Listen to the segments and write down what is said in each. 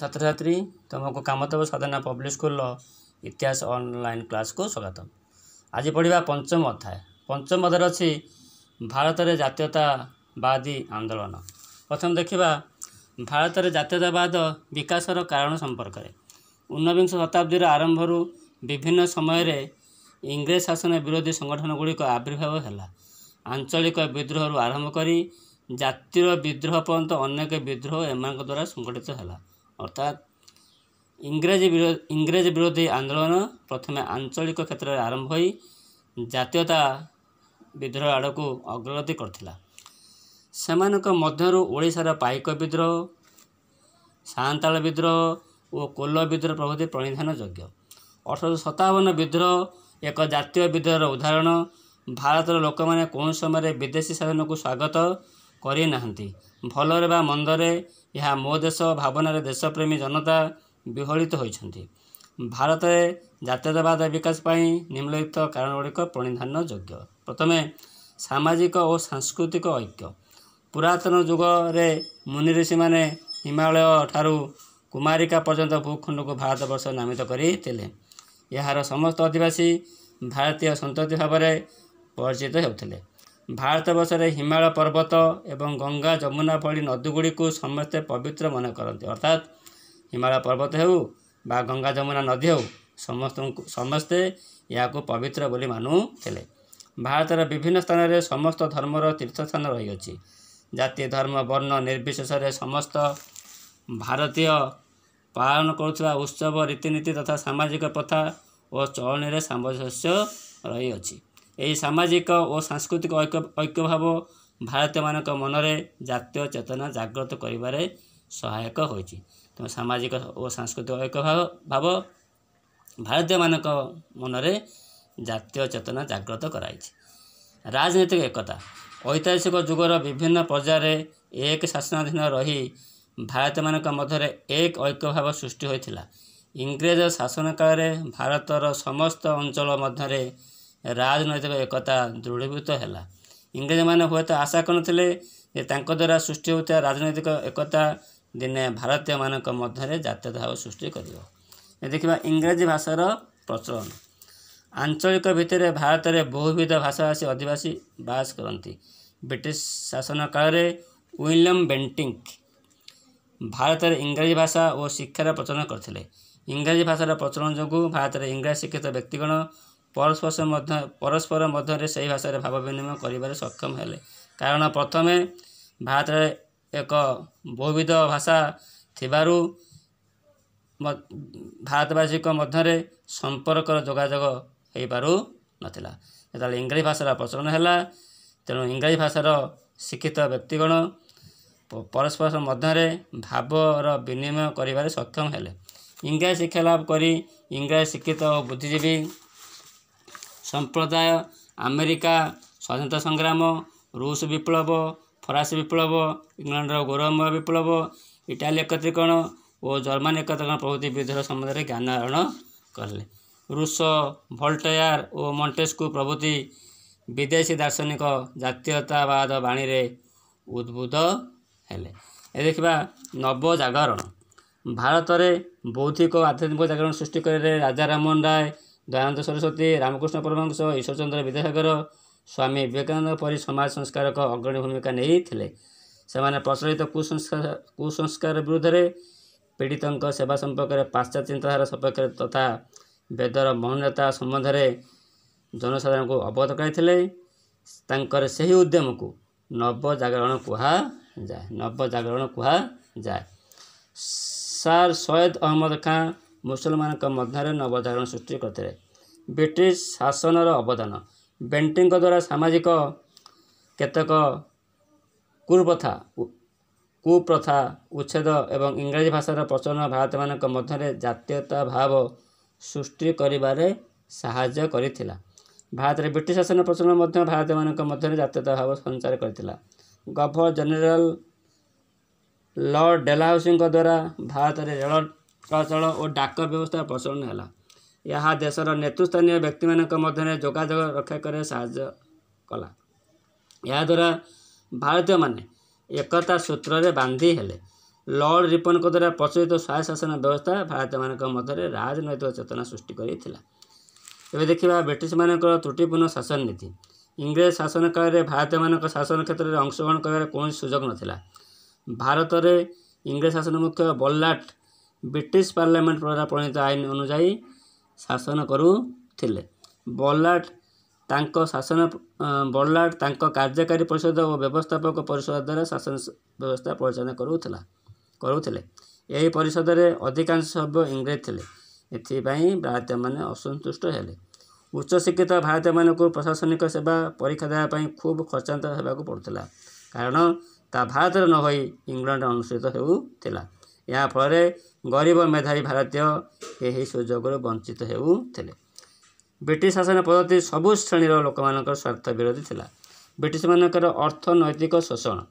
ଛାତ୍ରଛାତ୍ରୀ ତୁମକୁ କାମଦେବ ସାଧନା ପବ୍ଲିକ୍ ସ୍କୁଲର ଇତିହାସ ଅନଲାଇନ୍ କ୍ଲାସ୍କୁ ସ୍ୱାଗତ ଆଜି ପଢ଼ିବା ପଞ୍ଚମ ଅଧ୍ୟାୟ ପଞ୍ଚମ ଅଧ୍ୟରେ ଅଛି ଭାରତରେ ଜାତୀୟତାବାଦୀ ଆନ୍ଦୋଳନ ପ୍ରଥମେ ଦେଖିବା ଭାରତରେ ଜାତୀୟତାବାଦ ବିକାଶର କାରଣ ସମ୍ପର୍କରେ ଉନବିଂଶ ଶତାବ୍ଦୀର ଆରମ୍ଭରୁ ବିଭିନ୍ନ ସମୟରେ ଇଂରେଜ ଶାସନ ବିରୋଧୀ ସଂଗଠନ ଗୁଡ଼ିକ ଆବିର୍ଭାବ ହେଲା ଆଞ୍ଚଳିକ ବିଦ୍ରୋହରୁ ଆରମ୍ଭ କରି ଜାତିର ବିଦ୍ରୋହ ପର୍ଯ୍ୟନ୍ତ ଅନେକ ବିଦ୍ରୋହ ଏମାନଙ୍କ ଦ୍ୱାରା ସଂଗଠିତ ହେଲା ଅର୍ଥାତ୍ ଇଂରେଜୀ ଇଂରେଜ ବିରୋଧୀ ଆନ୍ଦୋଳନ ପ୍ରଥମେ ଆଞ୍ଚଳିକ କ୍ଷେତ୍ରରେ ଆରମ୍ଭ ହୋଇ ଜାତୀୟତା ବିଦ୍ରୋହ ଆଡ଼କୁ ଅଗ୍ରଗତି କରିଥିଲା ସେମାନଙ୍କ ମଧ୍ୟରୁ ଓଡ଼ିଶାର ପାଇକ ବିଦ୍ରୋହ ସାନ୍ତାଳ ବିଦ୍ରୋହ ଓ କୋଲ ବିଦ୍ରୋହ ପ୍ରଭୃତି ପ୍ରଣିଧାନ ଯୋଗ୍ୟ ଅଠରଶହ ସତାବନ ବିଦ୍ରୋହ ଏକ ଜାତୀୟ ବିଦ୍ରୋହର ଉଦାହରଣ ଭାରତର ଲୋକମାନେ କେଉଁ ସମୟରେ ବିଦେଶୀ ଶାସନକୁ ସ୍ୱାଗତ କରିନାହାନ୍ତି ଭଲରେ ବା ମନ୍ଦରେ ଏହା ମୋ ଦେଶ ଭାବନାରେ ଦେଶପ୍ରେମୀ ଜନତା ବିହଳିତ ହୋଇଛନ୍ତି ଭାରତରେ ଜାତୀୟତାବାଦ ବିକାଶ ପାଇଁ ନିମ୍ନଲିଖିତ କାରଣଗୁଡ଼ିକ ପ୍ରଣିଧାନ ଯୋଗ୍ୟ ପ୍ରଥମେ ସାମାଜିକ ଓ ସାଂସ୍କୃତିକ ଐକ୍ୟ ପୁରାତନ ଯୁଗରେ ମୁନି ଋଷିମାନେ ହିମାଳୟ ଠାରୁ କୁମାରିକା ପର୍ଯ୍ୟନ୍ତ ଭୂଖଣ୍ଡକୁ ଭାରତବର୍ଷ ନାମିତ କରିଥିଲେ ଏହାର ସମସ୍ତ ଅଧିବାସୀ ଭାରତୀୟ ସନ୍ତତି ଭାବରେ ପରିଚିତ ହେଉଥିଲେ ଭାରତବର୍ଷରେ ହିମାଳୟ ପର୍ବତ ଏବଂ ଗଙ୍ଗା ଯମୁନା ଭଳି ନଦୀଗୁଡ଼ିକୁ ସମସ୍ତେ ପବିତ୍ର ମନେ କରନ୍ତି ଅର୍ଥାତ୍ ହିମାଳୟ ପର୍ବତ ହେଉ ବା ଗଙ୍ଗା ଯମୁନା ନଦୀ ହେଉ ସମସ୍ତଙ୍କୁ ସମସ୍ତେ ଏହାକୁ ପବିତ୍ର ବୋଲି ମାନୁଥିଲେ ଭାରତର ବିଭିନ୍ନ ସ୍ଥାନରେ ସମସ୍ତ ଧର୍ମର ତୀର୍ଥସ୍ଥାନ ରହିଅଛି ଜାତି ଧର୍ମ ବର୍ଣ୍ଣ ନିର୍ବିଶେଷରେ ସମସ୍ତ ଭାରତୀୟ ପାଳନ କରୁଥିବା ଉତ୍ସବ ରୀତିନୀତି ତଥା ସାମାଜିକ ପ୍ରଥା ଓ ଚଳଣିରେ ସାମଞ୍ଜସ୍ୟ ରହିଅଛି ଏହି ସାମାଜିକ ଓ ସାଂସ୍କୃତିକ ଐକ୍ୟ ଭାବ ଭାରତୀୟମାନଙ୍କ ମନରେ ଜାତୀୟ ଚେତନା ଜାଗ୍ରତ କରିବାରେ ସହାୟକ ହୋଇଛି ତେଣୁ ସାମାଜିକ ଓ ସାଂସ୍କୃତିକ ଐକ୍ୟଭାବ ଭାବ ଭାରତୀୟମାନଙ୍କ ମନରେ ଜାତୀୟ ଚେତନା ଜାଗ୍ରତ କରାଇଛି ରାଜନୈତିକ ଏକତା ଐତିହାସିକ ଯୁଗର ବିଭିନ୍ନ ପର୍ଯ୍ୟାୟରେ ଏକ ଶାସନାଧୀନ ରହି ଭାରତୀୟମାନଙ୍କ ମଧ୍ୟରେ ଏକ ଐକ୍ୟ ଭାବ ସୃଷ୍ଟି ହୋଇଥିଲା ଇଂରେଜ ଶାସନ କାଳରେ ଭାରତର ସମସ୍ତ ଅଞ୍ଚଳ ମଧ୍ୟରେ ରାଜନୈତିକ ଏକତା ଦୃଢ଼ୀଭୂତ ହେଲା ଇଂରେଜମାନେ ହୁଏତ ଆଶା କରୁନଥିଲେ ଯେ ତାଙ୍କ ଦ୍ୱାରା ସୃଷ୍ଟି ହେଉଥିବା ରାଜନୈତିକ ଏକତା ଦିନେ ଭାରତୀୟମାନଙ୍କ ମଧ୍ୟରେ ଜାତୀୟ ଭାବ ସୃଷ୍ଟି କରିବ ଦେଖିବା ଇଂରାଜୀ ଭାଷାର ପ୍ରଚଳନ ଆଞ୍ଚଳିକ ଭିତରେ ଭାରତରେ ବହୁବିଧ ଭାଷାଭାଷୀ ଅଧିବାସୀ ବାସ କରନ୍ତି ବ୍ରିଟିଶ ଶାସନ କାଳରେ ୱିଲିୟମ୍ ବେଣ୍ଟିଙ୍କ ଭାରତରେ ଇଂରାଜୀ ଭାଷା ଓ ଶିକ୍ଷାର ପ୍ରଚଳନ କରିଥିଲେ ଇଂରାଜୀ ଭାଷାର ପ୍ରଚଳନ ଯୋଗୁଁ ଭାରତରେ ଇଂରାଜୀ ଶିକ୍ଷିତ ବ୍ୟକ୍ତିଗଣ ପରସ୍ପର ମଧ୍ୟ ପରସ୍ପର ମଧ୍ୟରେ ସେହି ଭାଷାରେ ଭାବ ବିନିମୟ କରିବାରେ ସକ୍ଷମ ହେଲେ କାରଣ ପ୍ରଥମେ ଭାରତରେ ଏକ ବହୁବିଧ ଭାଷା ଥିବାରୁ ଭାରତବାସୀଙ୍କ ମଧ୍ୟରେ ସମ୍ପର୍କର ଯୋଗାଯୋଗ ହୋଇପାରୁନଥିଲା ଯେତେବେଳେ ଇଂରାଜୀ ଭାଷାର ପ୍ରଚଳନ ହେଲା ତେଣୁ ଇଂରାଜୀ ଭାଷାର ଶିକ୍ଷିତ ବ୍ୟକ୍ତିଗଣ ପରସ୍ପର ମଧ୍ୟରେ ଭାବର ବିନିମୟ କରିବାରେ ସକ୍ଷମ ହେଲେ ଇଂରାଜୀ ଶିକ୍ଷା ଲାଭ କରି ଇଂରାଜୀ ଶିକ୍ଷିତ ଓ ବୁଦ୍ଧିଜୀବୀ ସମ୍ପ୍ରଦାୟ ଆମେରିକା ସ୍ୱାଧୀନତା ସଂଗ୍ରାମ ରୁଷ ବିପ୍ଳବ ଫରାସୀ ବିପ୍ଳବ ଇଂଲଣ୍ଡର ଗୌରବ ବିପ୍ଳବ ଇଟାଲୀ ଏକତ୍ରୀକରଣ ଓ ଜର୍ମାନୀ ଏକତ୍ରୀକରଣ ପ୍ରଭୃତି ବିଦ୍ରୋହ ସମ୍ବନ୍ଧରେ ଜ୍ଞାନ ଆହରଣ କଲେ ରୁଷ ଭଲଟେୟାର ଓ ମଣ୍ଟେସ୍କୁ ପ୍ରଭୃତି ବିଦେଶୀ ଦାର୍ଶନିକ ଜାତୀୟତାବାଦ ବାଣୀରେ ଉଦ୍ବୁଦ୍ଧ ହେଲେ ଏ ଦେଖିବା ନବଜାଗରଣ ଭାରତରେ ବୌଦ୍ଧିକ ଆଧ୍ୟାତ୍ମିକ ଜାଗରଣ ସୃଷ୍ଟି କରିବାରେ ରାଜା ରାମମୋହନ ରାୟ ଦୟାନନ୍ଦ ସରସ୍ୱତୀ ରାମକୃଷ୍ଣ ପରମହଂସ ଈଶ୍ୱରଚନ୍ଦ୍ର ବିଦ୍ୟାସାଗର ସ୍ୱାମୀ ବିବେକାନନ୍ଦ ପରି ସମାଜ ସଂସ୍କାରକ ଅଗ୍ରଣୀ ଭୂମିକା ନେଇଥିଲେ ସେମାନେ ପ୍ରଚଳିତ କୁସଂସ୍କାର କୁସଂସ୍କାର ବିରୁଦ୍ଧରେ ପୀଡ଼ିତଙ୍କ ସେବା ସମ୍ପର୍କରେ ପାଶ୍ଚାତ୍ୟ ଚିନ୍ତାଧାରା ସପକ୍ଷରେ ତଥା ବେଦର ମହନତା ସମ୍ବନ୍ଧରେ ଜନସାଧାରଣଙ୍କୁ ଅବଗତ କରାଇଥିଲେ ତାଙ୍କର ସେହି ଉଦ୍ୟମକୁ ନବଜାଗରଣ କୁହାଯାଏ ନବଜାଗରଣ କୁହାଯାଏ ସାର୍ ସୟଦ ଅହମ୍ମଦ ଖାଁ ମୁସଲମାନଙ୍କ ମଧ୍ୟରେ ନବଧାରଣ ସୃଷ୍ଟି କରିଥିଲେ ବ୍ରିଟିଶ ଶାସନର ଅବଦାନ ବେଣ୍ଟିଙ୍କ ଦ୍ୱାରା ସାମାଜିକ କେତେକ କୁପ୍ରଥା କୁପ୍ରଥା ଉଚ୍ଛେଦ ଏବଂ ଇଂରାଜୀ ଭାଷାର ପ୍ରଚଳନ ଭାରତୀୟମାନଙ୍କ ମଧ୍ୟରେ ଜାତୀୟତା ଭାବ ସୃଷ୍ଟି କରିବାରେ ସାହାଯ୍ୟ କରିଥିଲା ଭାରତରେ ବ୍ରିଟିଶ ଶାସନ ପ୍ରଚଳନ ମଧ୍ୟ ଭାରତୀୟମାନଙ୍କ ମଧ୍ୟରେ ଜାତୀୟତା ଭାବ ସଞ୍ଚାର କରିଥିଲା ଗଭର୍ଣ୍ଣର ଜେନେରାଲ ଲର୍ଡ଼ ଡେଲାହାଉସିଙ୍କ ଦ୍ୱାରା ଭାରତରେ ରେଳ ଚଳାଚଳ ଓ ଡାକ ବ୍ୟବସ୍ଥାର ପ୍ରଚଳନ ହେଲା ଏହା ଦେଶର ନେତୃସ୍ଥାନୀୟ ବ୍ୟକ୍ତିମାନଙ୍କ ମଧ୍ୟରେ ଯୋଗାଯୋଗ ରକ୍ଷା କରିବାରେ ସାହାଯ୍ୟ କଲା ଏହାଦ୍ୱାରା ଭାରତୀୟମାନେ ଏକତା ସୂତ୍ରରେ ବାନ୍ଧି ହେଲେ ଲର୍ଡ ରିପନଙ୍କ ଦ୍ୱାରା ପ୍ରଚଳିତ ସ୍ୱାୟତ୍ତ ଶାସନ ବ୍ୟବସ୍ଥା ଭାରତୀୟମାନଙ୍କ ମଧ୍ୟରେ ରାଜନୈତିକ ଚେତନା ସୃଷ୍ଟି କରିଥିଲା ଏବେ ଦେଖିବା ବ୍ରିଟିଶମାନଙ୍କର ତ୍ରୁଟିପୂର୍ଣ୍ଣ ଶାସନ ନୀତି ଇଂରେଜ ଶାସନ କାଳରେ ଭାରତୀୟମାନଙ୍କ ଶାସନ କ୍ଷେତ୍ରରେ ଅଂଶଗ୍ରହଣ କରିବାର କୌଣସି ସୁଯୋଗ ନଥିଲା ଭାରତରେ ଇଂରେଜ ଶାସନ ମୁଖ୍ୟ ବଲ୍ଲାଟ ବ୍ରିଟିଶ ପାର୍ଲାମେଣ୍ଟ ଦ୍ୱାରା ପ୍ରଣୀତ ଆଇନ ଅନୁଯାୟୀ ଶାସନ କରୁଥିଲେ ବର୍ଲାଟ ତାଙ୍କ ଶାସନ ବର୍ଲାଟ ତାଙ୍କ କାର୍ଯ୍ୟକାରୀ ପରିଷଦ ଓ ବ୍ୟବସ୍ଥାପକ ପରିଷଦ ଦ୍ୱାରା ଶାସନ ବ୍ୟବସ୍ଥା ପରିଚାଳନା କରୁଥିଲା କରୁଥିଲେ ଏହି ପରିଷଦରେ ଅଧିକାଂଶ ସଭ୍ୟ ଇଂରେଜ ଥିଲେ ଏଥିପାଇଁ ଭାରତୀୟମାନେ ଅସନ୍ତୁଷ୍ଟ ହେଲେ ଉଚ୍ଚଶିକ୍ଷିତ ଭାରତୀୟମାନଙ୍କୁ ପ୍ରଶାସନିକ ସେବା ପରୀକ୍ଷା ଦେବା ପାଇଁ ଖୁବ୍ ଖର୍ଚ୍ଚାନ୍ତ ହେବାକୁ ପଡ଼ୁଥିଲା କାରଣ ତାହା ଭାରତରେ ନ ହୋଇ ଇଂଲଣ୍ଡରେ ଅନୁଷ୍ଠିତ ହେଉଥିଲା ଏହାଫଳରେ ଗରିବ ମେଧାବୀ ଭାରତୀୟ ଏହି ସୁଯୋଗରୁ ବଞ୍ଚିତ ହେଉଥିଲେ ବ୍ରିଟିଶ ଶାସନ ପଦ୍ଧତି ସବୁ ଶ୍ରେଣୀର ଲୋକମାନଙ୍କର ସ୍ୱାର୍ଥ ବିରୋଧୀ ଥିଲା ବ୍ରିଟିଶମାନଙ୍କର ଅର୍ଥନୈତିକ ଶୋଷଣ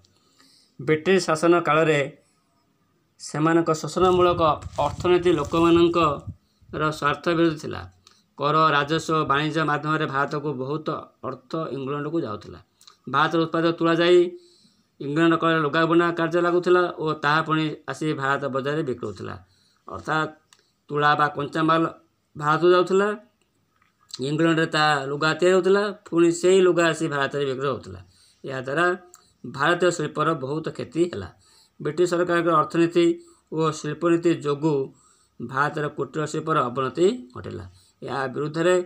ବ୍ରିଟିଶ ଶାସନ କାଳରେ ସେମାନଙ୍କ ଶୋଷଣମୂଳକ ଅର୍ଥନୀତି ଲୋକମାନଙ୍କର ସ୍ୱାର୍ଥ ବିରୋଧୀ ଥିଲା କର ରାଜସ୍ୱ ବାଣିଜ୍ୟ ମାଧ୍ୟମରେ ଭାରତକୁ ବହୁତ ଅର୍ଥ ଇଂଲଣ୍ଡକୁ ଯାଉଥିଲା ଭାରତର ଉତ୍ପାଦ ତୁଳାଯାଇ इंग्लैंड कह लुगा बुना कार्य लगुला और ता पी आस भारत बजार बिक्रुला अर्थात तुला कंचा माल भारत जाऊला इंग्लैंड लुगा या पुणी से ही लुगा आसी भारत में बिक्र होता यादारा भारतीय शिल्पर बहुत क्षति है ब्रिटिश सरकार अर्थनीति और शिल्पनीति जो भारत कूटीर शिल्पर अवनति घटेला या विरुद्ध में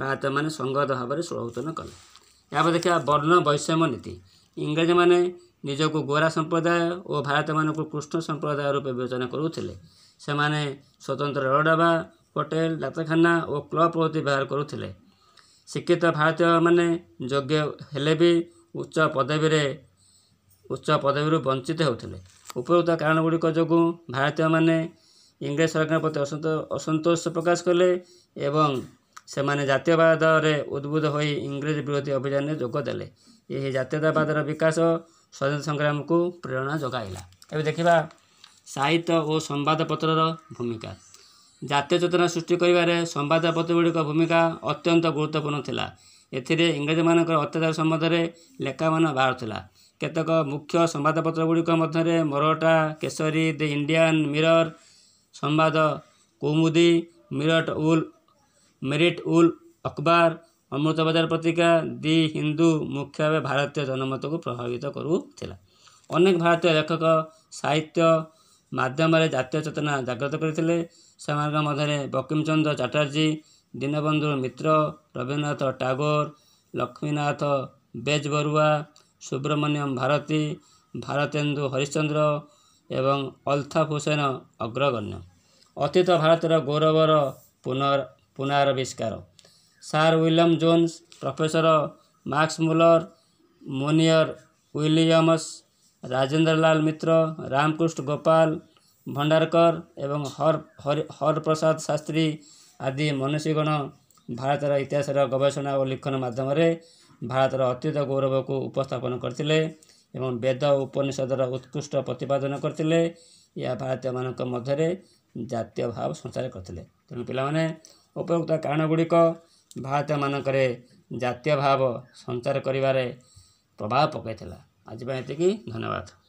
भारत मैंने संगत भाव में सोचन कले देखा वर्ण वैषम नीति इंग्रेज मैंने ନିଜକୁ ଗୋରା ସମ୍ପ୍ରଦାୟ ଓ ଭାରତମାନଙ୍କୁ କୃଷ୍ଣ ସମ୍ପ୍ରଦାୟ ରୂପେ ବିବେଚନା କରୁଥିଲେ ସେମାନେ ସ୍ୱତନ୍ତ୍ର ରେଳଡବା ହୋଟେଲ ଡାକ୍ତରଖାନା ଓ କ୍ଲବ ପ୍ରଭୃତି ବ୍ୟବହାର କରୁଥିଲେ ଶିକ୍ଷିତ ଭାରତୀୟମାନେ ଯୋଗ୍ୟ ହେଲେ ବି ଉଚ୍ଚ ପଦବୀରେ ଉଚ୍ଚ ପଦବୀରୁ ବଞ୍ଚିତ ହେଉଥିଲେ ଉପରୋକ୍ତ ଗୁଡ଼ିକ ଯୋଗୁଁ ଭାରତୀୟମାନେ ଇଂରେଜ ସରକାରଙ୍କ ପ୍ରତି ଅସନ୍ତୋଷ ପ୍ରକାଶ କଲେ ଏବଂ ସେମାନେ ଜାତୀୟବାଦରେ ଉଦ୍ବୁଦ୍ଧ ହୋଇ ଇଂରେଜ ବିରୋଧୀ ଅଭିଯାନରେ ଯୋଗ ଦେଲେ ଏହି ଜାତୀୟତାବାଦର ବିକାଶ ସ୍ୱାଧୀନତା ସଂଗ୍ରାମକୁ ପ୍ରେରଣା ଯୋଗାଇଲା ଏବେ ଦେଖିବା ସାହିତ୍ୟ ଓ ସମ୍ବାଦପତ୍ରର ଭୂମିକା ଜାତୀୟ ଚେତନା ସୃଷ୍ଟି କରିବାରେ ସମ୍ବାଦପତ୍ର ଗୁଡ଼ିକ ଭୂମିକା ଅତ୍ୟନ୍ତ ଗୁରୁତ୍ୱପୂର୍ଣ୍ଣ ଥିଲା ଏଥିରେ ଇଂରେଜମାନଙ୍କର ଅତ୍ୟାଚାର ସମ୍ବନ୍ଧରେ ଲେଖାମାନ ବାହାରୁଥିଲା କେତେକ ମୁଖ୍ୟ ସମ୍ବାଦପତ୍ର ଗୁଡ଼ିକ ମଧ୍ୟରେ Maratha Kesari the Indian Mirror Sambad Kaumudi Mirat ul ମେରିଟ୍ ଉଲ୍ ଅକବାର ଅମୃତବାଜାର ପତ୍ରିକା ଦି ହିନ୍ଦୁ ମୁଖ୍ୟ ଭାବେ ଭାରତୀୟ ଜନମତକୁ ପ୍ରଭାବିତ କରୁଥିଲା ଅନେକ ଭାରତୀୟ ଲେଖକ ସାହିତ୍ୟ ମାଧ୍ୟମରେ ଜାତୀୟ ଚେତନା ଜାଗ୍ରତ କରିଥିଲେ ସେମାନଙ୍କ ମଧ୍ୟରେ ବଙ୍କିମ ଚନ୍ଦ୍ର ଚାଟାର୍ଜୀ ଦୀନବନ୍ଧୁ ମିତ୍ର ରବୀନ୍ଦ୍ରନାଥ ଟାଗୋର ଲକ୍ଷ୍ମୀନାଥ ବେଜବରୁଆ ସୁବ୍ରମଣ୍ୟମ ଭାରତୀ ଭାରତେନ୍ଦୁ ହରିଶ୍ଚନ୍ଦ୍ର ଏବଂ ଅଲତାଫ ହୁସେନ ଅଗ୍ରଗଣ୍ୟ ଅତୀତ ଭାରତର ଗୌରବର ପୁନର୍ ପୁନରାବିଷ୍କାର sir William Jones professor Max Muller Monier Williams Rajendra Lal Mitra Ramakrishna Gopal Bhandarkar ଏବଂ ହର ହର ହରପ୍ରସାଦ ଶାସ୍ତ୍ରୀ ଆଦି ମନୁଷ୍ୟଗଣ ଭାରତର ଇତିହାସର ଗବେଷଣା ଓ ଲିଖନ ମାଧ୍ୟମରେ ଭାରତର ଅତୀତ ଗୌରବକୁ ଉପସ୍ଥାପନ କରିଥିଲେ ଏବଂ ବେଦ ଉପନିଷଦର ଉତ୍କୃଷ୍ଟ ପ୍ରତିପାଦନ କରିଥିଲେ ଏହା ଭାରତୀୟମାନଙ୍କ ମଧ୍ୟରେ ଜାତୀୟ ଭାବ ସଞ୍ଚାର କରିଥିଲେ ତେଣୁ ପିଲାମାନେ ଉପଯୁକ୍ତ କାରଣ ଗୁଡ଼ିକ ଭାରତୀୟମାନଙ୍କରେ ଜାତୀୟ ଭାବ ସଞ୍ଚାର କରିବାରେ ପ୍ରଭାବ ପକାଇଥିଲା ଆଜି ପାଇଁ ଏତିକି ଧନ୍ୟବାଦ